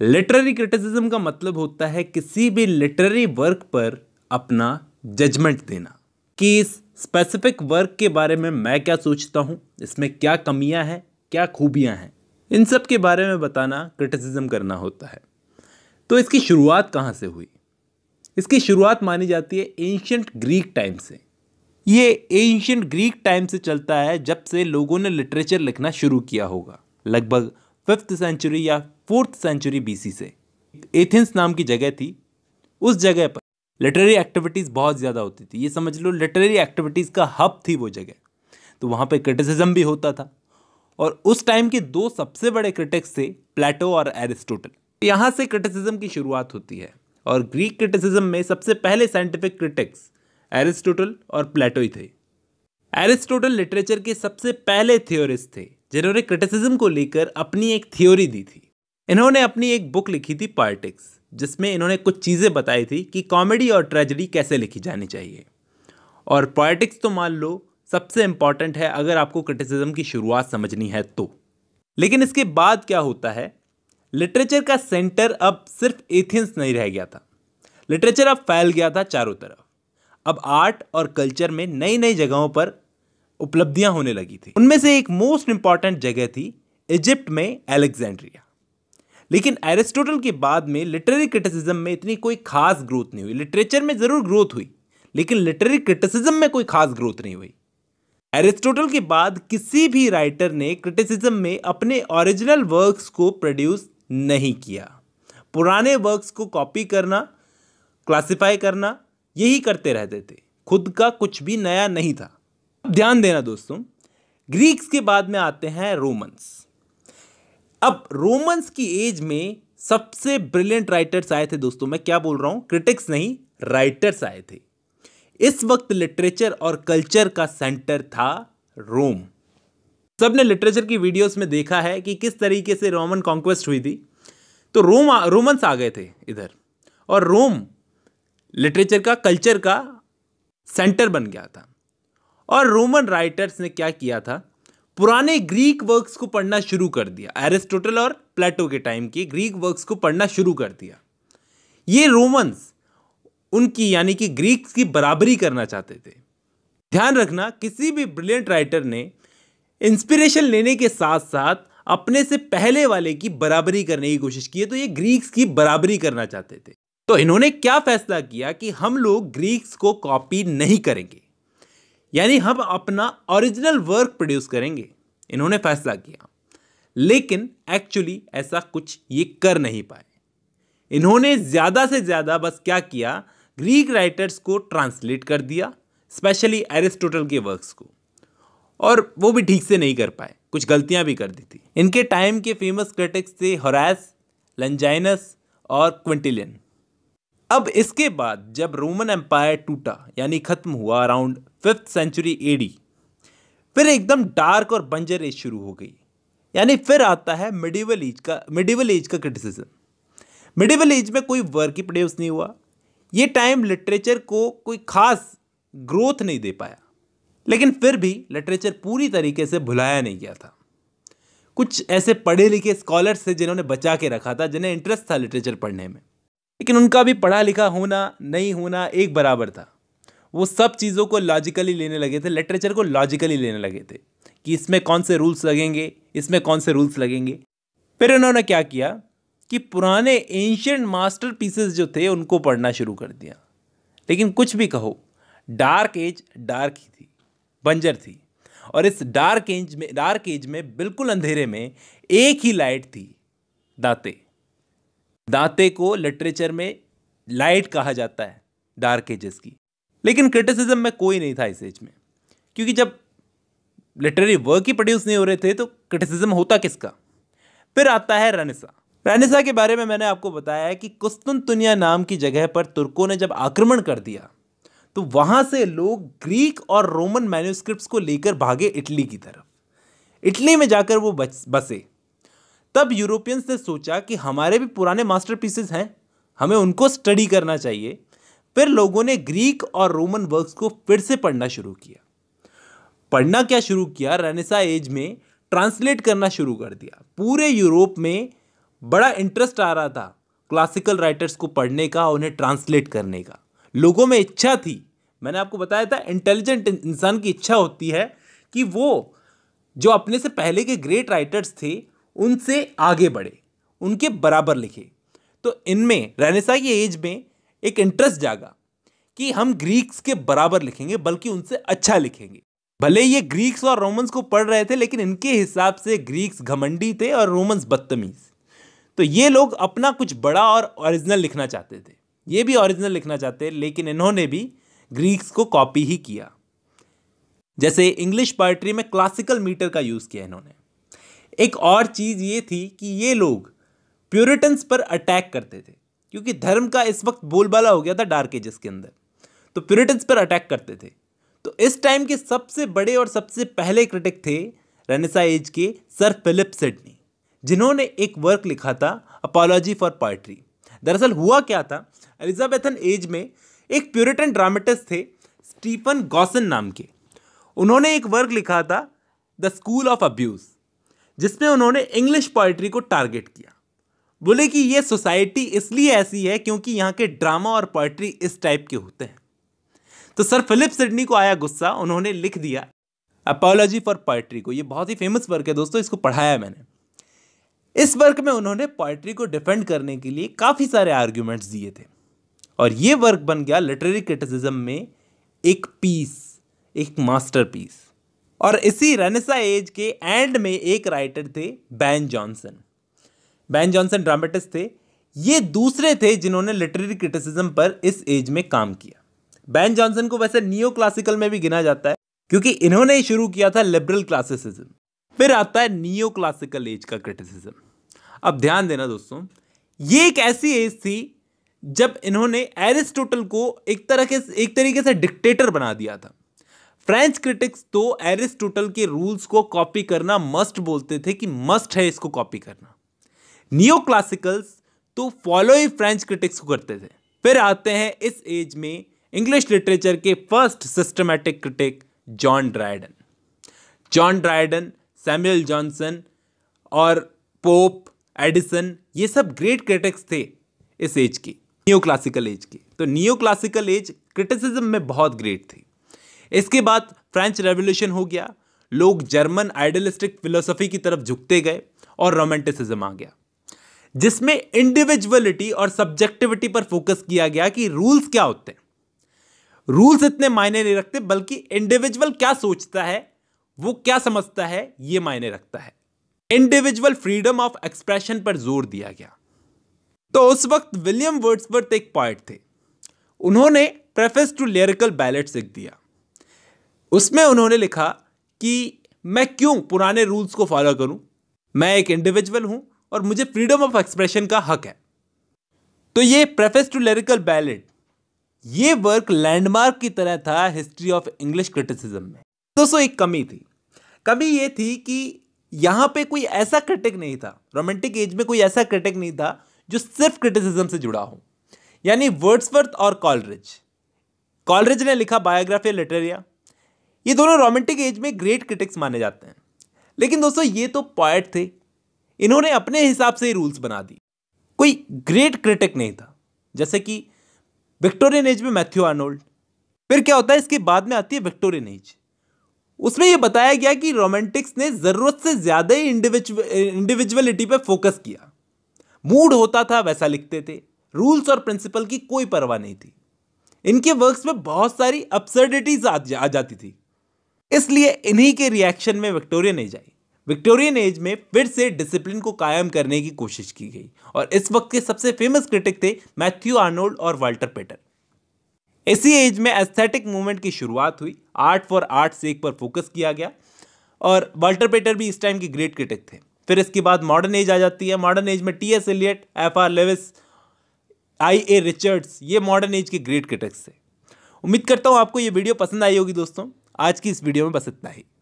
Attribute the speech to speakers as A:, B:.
A: literary criticism का मतलब होता है किसी भी लिटरेरी वर्क पर अपना जजमेंट देना कि इस स्पेसिफिक वर्क के बारे में मैं क्या सोचता हूँ इसमें क्या कमियाँ हैं क्या खूबियाँ हैं इन सब के बारे में बताना क्रिटिसिज्म करना होता है तो इसकी शुरुआत कहाँ से हुई इसकी शुरुआत मानी जाती है एंशंट ग्रीक टाइम से ये एंशंट ग्रीक टाइम से चलता है जब से लोगों ने लिटरेचर लिखना शुरू किया होगा लगभग फिफ्थ सेंचुरी या फोर्थ सेंचुरी बीसी से एथेंस नाम की जगह थी उस जगह पर लिटरेरी एक्टिविटीज़ बहुत ज़्यादा होती थी ये समझ लो लिटरेरी एक्टिविटीज़ का हब थी वो जगह तो वहाँ पे क्रिटिसिज्म भी होता था और उस टाइम के दो सबसे बड़े क्रिटिक्स थे प्लेटो और एरिस्टोटल यहाँ से क्रिटिसिज्म की शुरुआत होती है और ग्रीक क्रिटिसिज्म में सबसे पहले साइंटिफिक क्रिटिक्स एरिस्टोटल और प्लेटो ही थे एरिस्टोटल लिटरेचर के सबसे पहले थियोरिस्ट थे जिन्होंने क्रिटिसिज्म को लेकर अपनी एक थ्योरी दी थी इन्होंने अपनी एक बुक लिखी थी पॉलिटिक्स जिसमें इन्होंने कुछ चीज़ें बताई थी कि कॉमेडी और ट्रेजडी कैसे लिखी जानी चाहिए और पॉलिटिक्स तो मान लो सबसे इम्पॉर्टेंट है अगर आपको क्रिटिसिज्म की शुरुआत समझनी है तो लेकिन इसके बाद क्या होता है लिटरेचर का सेंटर अब सिर्फ एथियंस नहीं रह गया था लिटरेचर अब फैल गया था चारों तरफ अब आर्ट और कल्चर में नई नई जगहों पर उपलब्धियां होने लगी थी उनमें से एक मोस्ट इंपॉर्टेंट जगह थी इजिप्ट में एलेक्जेंड्रिया लेकिन एरिस्टोटल के बाद में लिटरेरी क्रिटिसिज्म में इतनी कोई खास ग्रोथ नहीं हुई लिटरेचर में ज़रूर ग्रोथ हुई लेकिन लिटरेरी क्रिटिसिज्म में कोई खास ग्रोथ नहीं हुई एरिस्टोटल के बाद किसी भी राइटर ने क्रिटिसिज्म में अपने ओरिजिनल वर्क्स को प्रोड्यूस नहीं किया पुराने वर्क्स को कॉपी करना क्लासिफाई करना यही करते रहते थे खुद का कुछ भी नया नहीं था ध्यान देना दोस्तों ग्रीक्स के बाद में आते हैं रोमन्स अब रोमन्स की एज में सबसे ब्रिलियंट राइटर्स आए थे दोस्तों मैं क्या बोल रहा हूं क्रिटिक्स नहीं राइटर्स आए थे इस वक्त लिटरेचर और कल्चर का सेंटर था रोम सबने लिटरेचर की वीडियोस में देखा है कि किस तरीके से रोमन कॉन्क्वेस्ट हुई थी तो रोम रोमन्स आ गए थे इधर और रोम लिटरेचर का कल्चर का सेंटर बन गया था और रोमन राइटर्स ने क्या किया था पुराने ग्रीक वर्क्स को पढ़ना शुरू कर दिया एरिस्टोटल और प्लेटो के टाइम के ग्रीक वर्क्स को पढ़ना शुरू कर दिया ये रोमन्स उनकी यानी कि ग्रीक्स की बराबरी करना चाहते थे ध्यान रखना किसी भी ब्रिलियंट राइटर ने इंस्पिरेशन लेने के साथ साथ अपने से पहले वाले की बराबरी करने की कोशिश की है तो ये ग्रीक्स की बराबरी करना चाहते थे तो इन्होंने क्या फैसला किया कि हम लोग ग्रीक्स को कॉपी नहीं करेंगे यानी हम अपना ओरिजिनल वर्क प्रोड्यूस करेंगे इन्होंने फैसला किया लेकिन एक्चुअली ऐसा कुछ ये कर नहीं पाए इन्होंने ज़्यादा से ज़्यादा बस क्या किया ग्रीक राइटर्स को ट्रांसलेट कर दिया स्पेशली एरिस्टोटल के वर्क्स को और वो भी ठीक से नहीं कर पाए कुछ गलतियां भी कर दी थी इनके टाइम के फेमस क्रिटिक्स थे हरास लंजाइनस और क्विंटिलियन अब इसके बाद जब रोमन एम्पायर टूटा यानी ख़त्म हुआ अराउंड फिफ्थ सेंचुरी एडी फिर एकदम डार्क और बंजर एज शुरू हो गई यानी फिर आता है मिडिवल एज का मिडिवल एज का क्रिटिसिज्म मिडिवल एज में कोई वर्क ही प्रोड्यूस नहीं हुआ ये टाइम लिटरेचर को कोई खास ग्रोथ नहीं दे पाया लेकिन फिर भी लिटरेचर पूरी तरीके से भुलाया नहीं गया था कुछ ऐसे पढ़े लिखे स्कॉलर्स थे जिन्होंने बचा के रखा था जिन्हें इंटरेस्ट था लिटरेचर पढ़ने में लेकिन उनका भी पढ़ा लिखा होना नहीं होना एक बराबर था वो सब चीज़ों को लॉजिकली लेने लगे थे लिटरेचर को लॉजिकली लेने लगे थे कि इसमें कौन से रूल्स लगेंगे इसमें कौन से रूल्स लगेंगे फिर उन्होंने क्या किया कि पुराने एंशियंट मास्टर पीसेस जो थे उनको पढ़ना शुरू कर दिया लेकिन कुछ भी कहो डार्क एज डार्क ही थी बंजर थी और इस डार्क एज में डार्क एज में बिल्कुल अंधेरे में एक ही लाइट थी दाते दांते को लिटरेचर में लाइट कहा जाता है डार्क एजेस की लेकिन क्रिटिसिज्म में कोई नहीं था इस एज में क्योंकि जब लिटरेरी वर्क ही प्रोड्यूस नहीं हो रहे थे तो क्रिटिसिज्म होता किसका फिर आता है रनिसा रनिसा के बारे में मैंने आपको बताया है कि कुस्तुनतुनिया नाम की जगह पर तुर्कों ने जब आक्रमण कर दिया तो वहाँ से लोग ग्रीक और रोमन मैन्यूस्क्रिप्ट को लेकर भागे इटली की तरफ इटली में जाकर वो बस बसे तब यूरोपियंस ने सोचा कि हमारे भी पुराने मास्टर हैं हमें उनको स्टडी करना चाहिए फिर लोगों ने ग्रीक और रोमन वर्क्स को फिर से पढ़ना शुरू किया पढ़ना क्या शुरू किया रेनेसा एज में ट्रांसलेट करना शुरू कर दिया पूरे यूरोप में बड़ा इंटरेस्ट आ रहा था क्लासिकल राइटर्स को पढ़ने का उन्हें ट्रांसलेट करने का लोगों में इच्छा थी मैंने आपको बताया था इंटेलिजेंट इंसान की इच्छा होती है कि वो जो अपने से पहले के ग्रेट राइटर्स थे उनसे आगे बढ़े उनके बराबर लिखे तो इनमें रहनेसा की एज में एक इंटरेस्ट जागा कि हम ग्रीक्स के बराबर लिखेंगे बल्कि उनसे अच्छा लिखेंगे भले ये ग्रीक्स और रोमन्स को पढ़ रहे थे लेकिन इनके हिसाब से ग्रीक्स घमंडी थे और रोमन्स बदतमीज तो ये लोग अपना कुछ बड़ा और ओरिजिनल लिखना चाहते थे ये भी ओरिजिनल लिखना चाहते लेकिन इन्होंने भी ग्रीक्स को कॉपी ही किया जैसे इंग्लिश पोइट्री में क्लासिकल मीटर का यूज़ किया इन्होंने एक और चीज़ ये थी कि ये लोग प्योरिटन्स पर अटैक करते थे क्योंकि धर्म का इस वक्त बोलबाला हो गया था डार्क एजेस के अंदर तो प्योरिटन्स पर अटैक करते थे तो इस टाइम के सबसे बड़े और सबसे पहले क्रिटिक थे रेनेसा एज के सर फिलिप सिडनी जिन्होंने एक वर्क लिखा था अपोलॉजी फॉर पोइट्री दरअसल हुआ क्या था एलिजाबेथन एज में एक प्योरिटन ड्रामेटिस्ट थे स्टीफन गॉसन नाम के उन्होंने एक वर्क लिखा था द स्कूल ऑफ अब्यूज़ जिसमें उन्होंने इंग्लिश पोइट्री को टारगेट किया बोले कि ये सोसाइटी इसलिए ऐसी है क्योंकि यहाँ के ड्रामा और पोइट्री इस टाइप के होते हैं तो सर फिलिप सिडनी को आया गुस्सा उन्होंने लिख दिया अपोलॉजी फॉर पोइट्री को ये बहुत ही फेमस वर्क है दोस्तों इसको पढ़ाया मैंने इस वर्क में उन्होंने पोइट्री को डिफेंड करने के लिए काफ़ी सारे आर्ग्यूमेंट्स दिए थे और ये वर्क बन गया लिटरेरी क्रिटिसिज्म में एक पीस एक मास्टरपीस और इसी रनसा एज के एंड में एक राइटर थे Ben Jonson Ben Jonson dramatist थे ये दूसरे थे जिन्होंने लिटरेरी क्रिटिसिज्म पर इस एज में काम किया बैन जॉनसन को वैसे नियो क्लासिकल में भी गिना जाता है क्योंकि इन्होंने शुरू किया था लिबरल क्लासिसिज्म फिर आता है नियो क्लासिकल एज का क्रिटिसिज्म अब ध्यान देना दोस्तों ये एक ऐसी एज थी जब इन्होंने एरिस्टोटल को एक तरह के एक तरीके से डिक्टेटर बना दिया था फ्रेंच क्रिटिक्स तो एरिस्टोटल के रूल्स को कॉपी करना मस्ट बोलते थे कि मस्ट है इसको कॉपी करना नियो क्लासिकल्स तो फॉलो ही फ्रेंच क्रिटिक्स को करते थे फिर आते हैं इस एज में इंग्लिश लिटरेचर के first systematic critic John Dryden John Dryden Samuel Johnson और पोप एडिसन ये सब ग्रेट क्रिटिक्स थे इस एज की न्यू क्लासिकल एज की तो न्यू क्लासिकल एज क्रिटिसिज्म में बहुत ग्रेट थी इसके बाद फ्रेंच रेवोल्यूशन हो गया लोग जर्मन आइडियलिस्टिक फिलोसफी की तरफ झुकते गए और रोमांटिसिज्म आ गया जिसमें इंडिविजुअलिटी और सब्जेक्टिविटी पर फोकस किया गया कि रूल्स क्या होते हैं रूल्स इतने मायने नहीं रखते बल्कि इंडिविजुअल क्या सोचता है वो क्या समझता है ये मायने रखता है इंडिविजुअल फ्रीडम ऑफ एक्सप्रेशन पर जोर दिया गया तो उस वक्त विलियम वर्ड्सवर्थ एक पॉइंट थे उन्होंने प्रेफेस टू लिरिकल बैलेट लिख दिया उसमें उन्होंने लिखा कि मैं क्यों पुराने रूल्स को फॉलो करूं मैं एक इंडिविजुअल हूं और मुझे फ्रीडम ऑफ एक्सप्रेशन का हक है तो ये प्रेफेस टू लिरिकल बैलेट ये वर्क लैंडमार्क की तरह था हिस्ट्री ऑफ इंग्लिश क्रिटिसिज्म में दोस्तों एक कमी थी कमी ये थी कि यहाँ पे कोई ऐसा क्रिटिक नहीं था रोमांटिक एज में कोई ऐसा क्रिटिक नहीं था जो सिर्फ क्रिटिसिज्म से जुड़ा हो यानी वर्ड्सवर्थ और कॉलरिज कॉलरिज ने लिखा बायोग्राफी लिटरेरिया ये दोनों रोमांटिक एज में ग्रेट क्रिटिक्स माने जाते हैं लेकिन दोस्तों ये तो पॉइट थे इन्होंने अपने हिसाब से ही रूल्स बना दी कोई ग्रेट क्रिटिक नहीं था जैसे कि विक्टोरियन एज में मैथ्यू आर्नोल्ड फिर क्या होता है इसके बाद में आती है विक्टोरियन एज उसमें यह बताया गया कि रोमांटिक्स ने ज़रूरत से ज़्यादा ही इंडिविजुअलिटी पर फोकस किया मूड होता था वैसा लिखते थे रूल्स और प्रिंसिपल की कोई परवाह नहीं थी इनके वर्क्स में बहुत सारी अपसर्डिटीज आ, आ जाती थी इसलिए इन्हीं के रिएक्शन में विक्टोरियन एज आई विक्टोरियन एज में फिर से डिसिप्लिन को कायम करने की कोशिश की गई और इस वक्त के सबसे फेमस क्रिटिक थे मैथ्यू आर्नोल्ड और वाल्टर पेटर इसी एज में एस्थेटिक मूवमेंट की शुरुआत हुई आर्ट फॉर आर्ट से एक पर फोकस किया गया और वाल्टर पेटर भी इस टाइम के ग्रेट क्रिटिक थे फिर इसके बाद मॉडर्न एज आ जाती है मॉडर्न एज में T S Eliot F R Leavis I A Richards ये मॉडर्न एज के ग्रेट क्रिटिक्स थे उम्मीद करता हूँ आपको ये वीडियो पसंद आई होगी दोस्तों आज की इस वीडियो में बस इतना ही